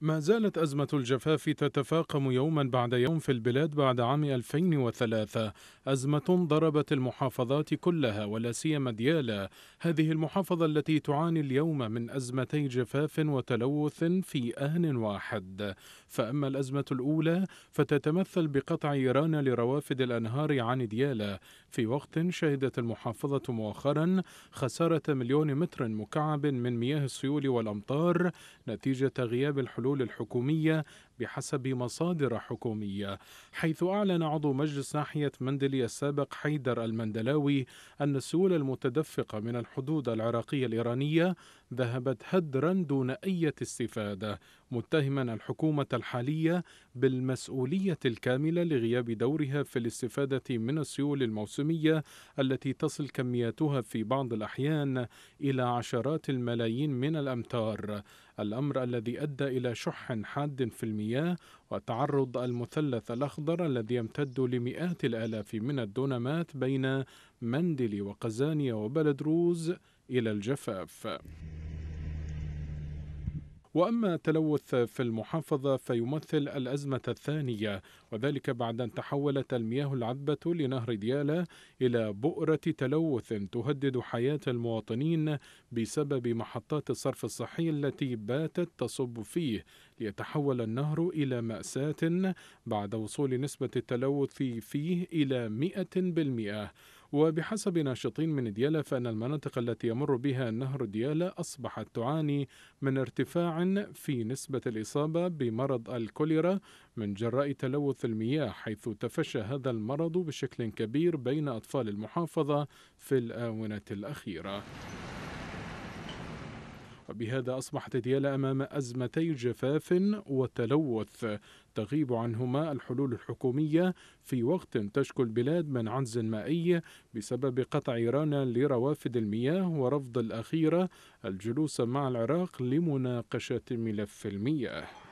ما زالت أزمة الجفاف تتفاقم يوما بعد يوم في البلاد بعد عام 2003 أزمة ضربت المحافظات كلها ولا سيما ديالا هذه المحافظة التي تعاني اليوم من أزمتي جفاف وتلوث في آن واحد فأما الأزمة الأولى فتتمثل بقطع إيران لروافد الأنهار عن ديالا في وقت شهدت المحافظة مؤخرا خسارة مليون متر مكعب من مياه السيول والأمطار نتيجة غياب الحلول الحلول الحكومية بحسب مصادر حكومية حيث أعلن عضو مجلس ناحية مندلي السابق حيدر المندلاوي أن السيول المتدفقة من الحدود العراقية الإيرانية ذهبت هدرا دون أي استفادة متهما الحكومة الحالية بالمسؤولية الكاملة لغياب دورها في الاستفادة من السيول الموسمية التي تصل كمياتها في بعض الأحيان إلى عشرات الملايين من الأمتار الأمر الذي أدى إلى شح حاد في المياه المياه وتعرض المثلث الأخضر الذي يمتد لمئات الآلاف من الدونمات بين مندل وقزانيا وبلدروز إلى الجفاف وأما التلوث في المحافظة فيمثل الأزمة الثانية وذلك بعد أن تحولت المياه العذبة لنهر ديالى إلى بؤرة تلوث تهدد حياة المواطنين بسبب محطات الصرف الصحي التي باتت تصب فيه ليتحول النهر إلى مأساة بعد وصول نسبة التلوث فيه إلى 100% وبحسب ناشطين من ديالى فإن المناطق التي يمر بها نهر ديالى أصبحت تعاني من ارتفاع في نسبة الإصابة بمرض الكوليرا من جراء تلوث المياه حيث تفشى هذا المرض بشكل كبير بين أطفال المحافظة في الآونة الأخيرة وبهذا أصبحت ديالا أمام أزمتي جفاف وتلوث تغيب عنهما الحلول الحكومية في وقت تشكو البلاد من عنز مائي بسبب قطع إيران لروافد المياه ورفض الأخيرة الجلوس مع العراق لمناقشة ملف المياه